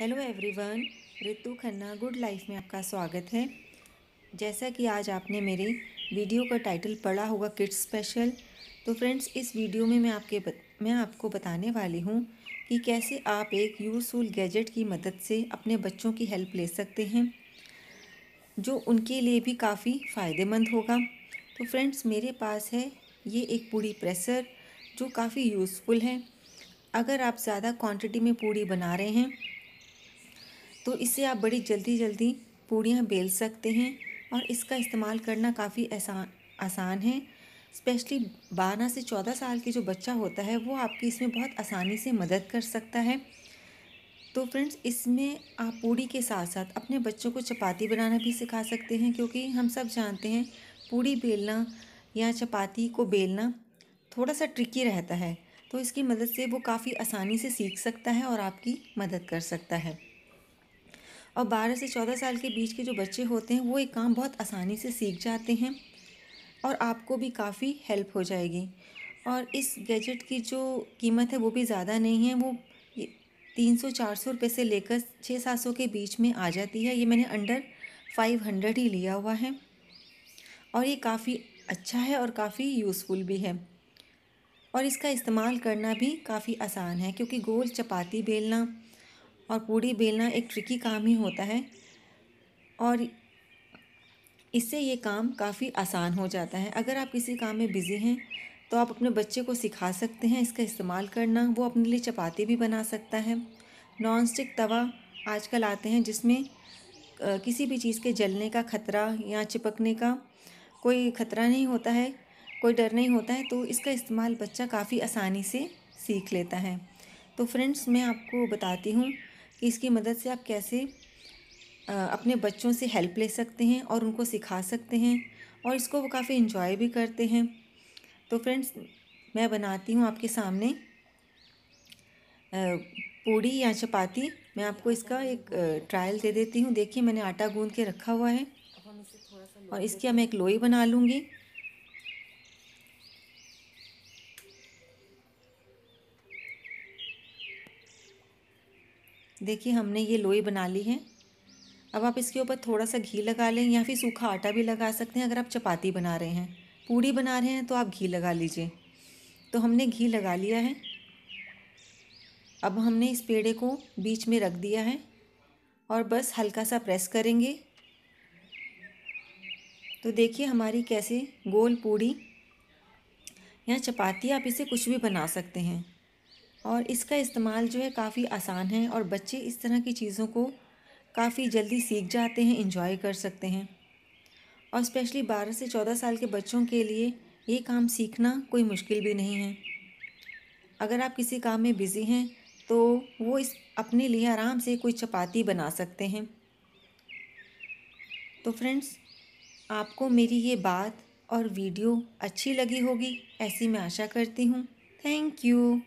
hello everyone Ritu Khanna good life में आपका स्वागत है जैसा कि आज आपने मेरे वीडियो का टाइटल पढ़ा होगा किड्स स्पेशल तो फ्रेंड्स इस वीडियो में मैं आपके बत, मैं आपको बताने वाली हूँ कि कैसे आप एक यूज़फुल गैजेट की मदद से अपने बच्चों की हेल्प ले सकते हैं जो उनके लिए भी काफ़ी फ़ायदेमंद होगा तो फ्रेंड्स मेरे पास है ये एक पूड़ी प्रेसर जो काफ़ी यूज़फुल है अगर आप ज़्यादा क्वांटिटी में पूड़ी बना रहे हैं तो इससे आप बड़ी जल्दी जल्दी पूड़ियाँ बेल सकते हैं और इसका इस्तेमाल करना काफ़ी आसान आसान है स्पेशली बारह से चौदह साल के जो बच्चा होता है वो आपकी इसमें बहुत आसानी से मदद कर सकता है तो फ्रेंड्स इसमें आप पूड़ी के साथ साथ अपने बच्चों को चपाती बनाना भी सिखा सकते हैं क्योंकि हम सब जानते हैं पूड़ी बेलना या चपाती को बेलना थोड़ा सा ट्रिकी रहता है तो इसकी मदद से वो काफ़ी आसानी से सीख सकता है और आपकी मदद कर सकता है और 12 से 14 साल के बीच के जो बच्चे होते हैं वो ये काम बहुत आसानी से सीख जाते हैं और आपको भी काफ़ी हेल्प हो जाएगी और इस गैजेट की जो कीमत है वो भी ज़्यादा नहीं है वो तीन सौ चार सौ रुपये से लेकर छः सात सौ के बीच में आ जाती है ये मैंने अंडर फाइव हंड्रेड ही लिया हुआ है और ये काफ़ी अच्छा है और काफ़ी यूज़फुल भी है और इसका इस्तेमाल करना भी काफ़ी आसान है क्योंकि गोल चपाती बेलना और पूड़ी बेलना एक ट्रिकी काम ही होता है और इससे ये काम काफ़ी आसान हो जाता है अगर आप किसी काम में बिज़ी हैं तो आप अपने बच्चे को सिखा सकते हैं इसका इस्तेमाल करना वो अपने लिए चपाती भी बना सकता है नॉन स्टिक तवा आजकल आते हैं जिसमें किसी भी चीज़ के जलने का खतरा या चिपकने का कोई खतरा नहीं होता है कोई डर नहीं होता है तो इसका इस्तेमाल बच्चा काफ़ी आसानी से सीख लेता है तो फ्रेंड्स मैं आपको बताती हूँ इसकी मदद से आप कैसे अपने बच्चों से हेल्प ले सकते हैं और उनको सिखा सकते हैं और इसको वो काफ़ी इन्जॉय भी करते हैं तो फ्रेंड्स मैं बनाती हूँ आपके सामने पूड़ी या चपाती मैं आपको इसका एक ट्रायल दे देती हूँ देखिए मैंने आटा गूंद के रखा हुआ है और इसकी मैं एक लोई बना लूँगी देखिए हमने ये लोई बना ली है अब आप इसके ऊपर थोड़ा सा घी लगा लें या फिर सूखा आटा भी लगा सकते हैं अगर आप चपाती बना रहे हैं पूड़ी बना रहे हैं तो आप घी लगा लीजिए तो हमने घी लगा लिया है अब हमने इस पेड़े को बीच में रख दिया है और बस हल्का सा प्रेस करेंगे तो देखिए हमारी कैसे गोल पूड़ी या चपाती आप इसे कुछ भी बना सकते हैं और इसका इस्तेमाल जो है काफ़ी आसान है और बच्चे इस तरह की चीज़ों को काफ़ी जल्दी सीख जाते हैं इंजॉय कर सकते हैं और स्पेशली बारह से चौदह साल के बच्चों के लिए ये काम सीखना कोई मुश्किल भी नहीं है अगर आप किसी काम में बिज़ी हैं तो वो इस अपने लिए आराम से कोई चपाती बना सकते हैं तो फ्रेंड्स आपको मेरी ये बात और वीडियो अच्छी लगी होगी ऐसी मैं आशा करती हूँ थैंक यू